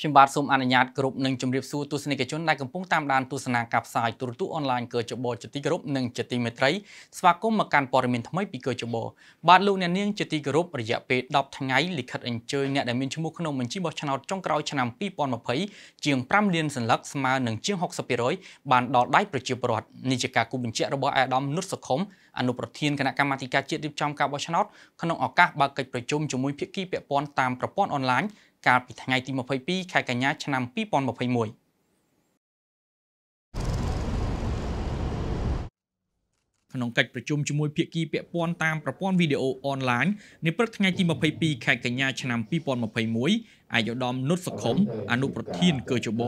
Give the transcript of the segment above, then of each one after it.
ខ្ញុំបាទសូមអនុញ្ញាតគ្រប់នឹងជម្រាបសួរទស្សនិកជនដែលកំពុងតាមដានទស្សនាការផ្សាយទូរទស្សន៍អនឡាញកើចបោជាទីគោរពនិងជាទីមេត្រីស្វាគមន៍មកកាន់ព័ត៌មានថ្មីពីកើចបោបាទលោកអ្នកនាងជាទីគោរពរយៈពេល10ថ្ងៃលិខិតអញ្ជើញអ្នកដែលមានឈ្មោះក្នុងបញ្ជីបោះឆ្នោតចុងក្រោយឆ្នាំ2020ជាង5លានសន្លឹកស្មើនឹងជាង60%បានដល់ដៃប្រជាពលរដ្ឋនេះជាការគូបញ្ជាក់របស់អាដាមនុតសុខុមអនុប្រធានគណៈកម្មាធិការជាតិរៀបចំការបោះឆ្នោតក្នុងឱកាសបើកកិច្ចប្រជុំជាមួយភាគីពាក់ព័ន្ធតាមប្រព័ន្ធអនឡាញកាលពីថ្ងៃទី22ខែកញ្ញា ឆ្នាំ2021ក្នុងកិច្ចប្រជុំជាមួយភាគីពាក់ព័ន្ធតាមប្រព័ន្ធវីដេអូអនឡាញនាព្រឹកថ្ងៃទី22ខែកញ្ញាឆ្នាំ2021អាយដាមនុតសុខុមអនុប្រធានកើជប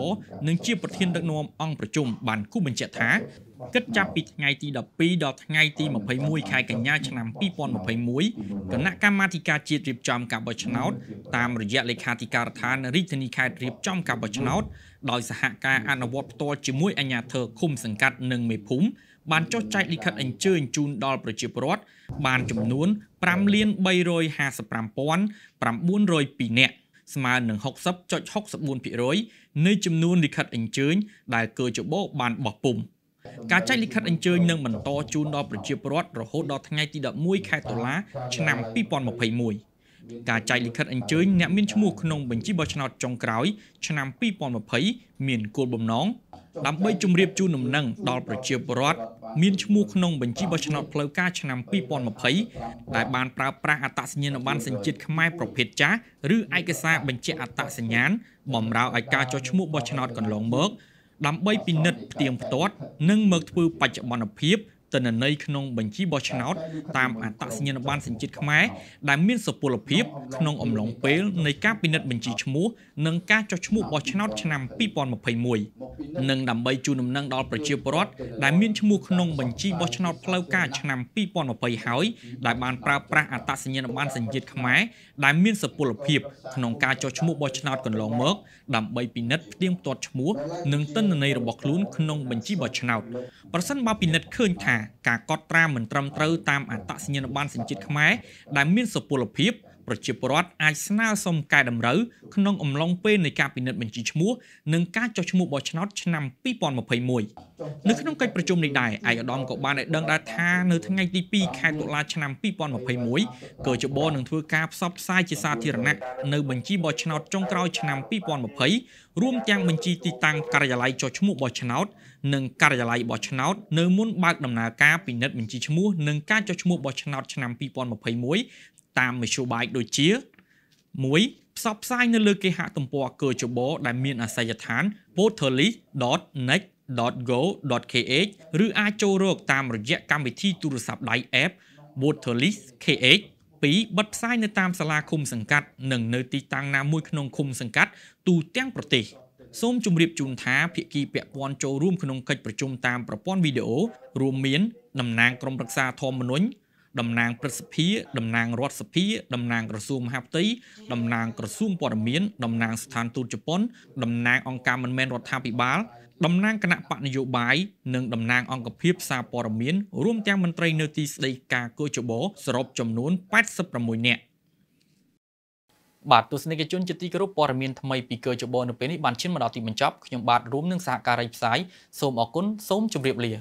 និងជា ប្រធានដឹកនាំអង្គប្រជុំបានគូបញ្ជាក់ថាគិតចាប់ពីថ្ងៃទី12ដល់ថ្ងៃទី21ខែកញ្ញាឆ្នាំ2021គណៈកម្មាធិការជាតិរៀបចំការបោះឆ្នោតតាមរយៈលេខាធិការដ្ឋានរាជធានីខេត្តរៀបចំការបោះឆ្នោតដោយសហការអនុវត្តផ្ទាល់ជាមួយអាជ្ញាធរឃុំសង្កាត់និងមេភូមិបានចុះចែកលិខិតអញ្ជើញជូនដល់ប្រជាពលរដ្ឋបានចំនួន5,355,902នាក់ស្មើនឹង60.64%នៃចំនួនលិខិតអញ្ជើញដែលកើជបោបានបោះពុំ។ការចែកលិខិតអញ្ជើញនឹងបន្តជូនដល់ប្រជាពលរដ្ឋរហូតដល់ថ្ងៃទី11ខែតុលាឆ្នាំ2021ការចែកលិខិតអញ្ជើញអ្នកមានឈ្មោះក្នុងបញ្ជីបោះឆ្នោតចុងក្រោយឆ្នាំ2020មានគោលបំណងដើម្បីជម្រាបជូនដំណឹងដល់ប្រជាពលរដ្ឋមានឈ្មោះក្នុងបញ្ជីបោះឆ្នោតផ្លូវការឆ្នាំ2020ដែលបានប្រើប្រាស់អត្តសញ្ញាណប័ណ្ណសញ្ជាតិខ្មែរប្រភេទចាស់ឬឯកសារបញ្ជាក់អត្តសញ្ញាណបំរើឲ្យការចុះឈ្មោះបោះឆ្នោតកន្លងមកដើម្បីពិនិត្យផ្ទៀងផ្ទាត់និងមើលធ្វើបច្ចុប្បន្នភាពទិន្នន័យក្នុងបញ្ជីបោះឆ្នោតតាមអត្តសញ្ញាណប័ណ្ណសញ្ជាតិខ្មែរដែលមានសុពលភាពក្នុងអំឡុងពេលនៃការពិនិត្យបញ្ជីឈ្មោះនិងការចុះឈ្មោះបោះឆ្នោតឆ្នាំ2021និងដើម្បីជូនដំណឹងដល់ប្រជាពលរដ្ឋដែលមានឈ្មោះក្នុងបញ្ជីបោះឆ្នោតផ្លូវការឆ្នាំ2020ហើយដែលបានប្រើប្រាស់អត្តសញ្ញាណប័ណ្ណសញ្ជាតិខ្មែរដែលមានសុពលភាពក្នុងការចុះឈ្មោះបោះឆ្នោតកន្លងមកដើម្បីពិនិត្យផ្ទៀងផ្ទាត់ឈ្មោះនិងទិន្នន័យរបស់ខ្លួនក្នុងបញ្ជីបោះឆ្នោតប្រសិនបើពិនិត្យឃើញថាការកត់ត្រាមិនត្រឹមត្រូវតាមអត្តសញ្ញាណប័ណ្ណសញ្ជាតិខ្មែរដែលមានសុពលភាពប្រជាពលរដ្ឋអាចស្នើសុំកែតម្រូវក្នុងអំឡុងពេលនៃការពិនិត្យបញ្ជីឈ្មោះនិងការចុះឈ្មោះបោះឆ្នោតឆ្នាំ2021នៅក្នុងកិច្ចប្រជុំនេះដែរឯកឧត្តមក៏បានឲ្យដឹងដែរថានៅថ្ងៃទី2ខែតុលាឆ្នាំ2021ក៏ជបនឹងធ្វើការផ្សព្វផ្សាយជាសាធារណៈនៅបញ្ជីបោះឆ្នោតចុងក្រោយឆ្នាំ2020រួមទាំងបញ្ជីទីតាំងការិយាល័យចុះឈ្មោះបោះឆ្នោត និងការិយាល័យបោះឆ្នោតនៅមុនបើកដំណើរការពិនិត្យបញ្ជីឈ្មោះនិងការចុះឈ្មោះបោះឆ្នោតឆ្នាំ2021តាមមធ្យោបាយដូចជា1ផ្សព្វផ្សាយនៅលើគេហទំព័រកើជបដែលមានអាសយដ្ឋាន portalis.net.go.kh ឬអាចចូលរកតាមរយៈកម្មវិធីទូរស័ព្ទដៃ app Portalis KH 2បិទផ្សាយនៅតាមសាលាឃុំសង្កាត់និងនៅទីតាំងណាមួយក្នុងឃុំសង្កាត់ទូទាំងប្រទេសសូមជម្រាបជូនថាភាគីពាក់ព័ន្ធចូលរួមក្នុងកិច្ចប្រជុំតាមប្រព័ន្ធវីដេអូរួមមានតំណាងក្រមរក្សាធម្មនុញ្ញតំណាងព្រឹទ្ធសភាតំណាងរដ្ឋសភាតំណាងក្រសួងមហាផ្ទៃតំណាងក្រសួងព័ត៌មានតំណាងស្ថានទូតជប៉ុនតំណាងអង្គការមិនមែនរដ្ឋាភិបាលតំណាងគណៈបកនយោបាយនិងតំណាងអង្គភាពសារព័ត៌មាន រួមទាំងមន្ត្រីនៅទីស្តីការគូចបោសរុបចំនួន86នាក់បាទទស្សនិកជនជាទីគោរពព័ត៌មានថ្មីពីកើចបោនៅពេលនេះបានឈានមកដល់ទីបញ្ចប់ខ្ញុំបាទរួមនឹងសហការីផ្សាយសូមអរគុណសូមជម្រាបលា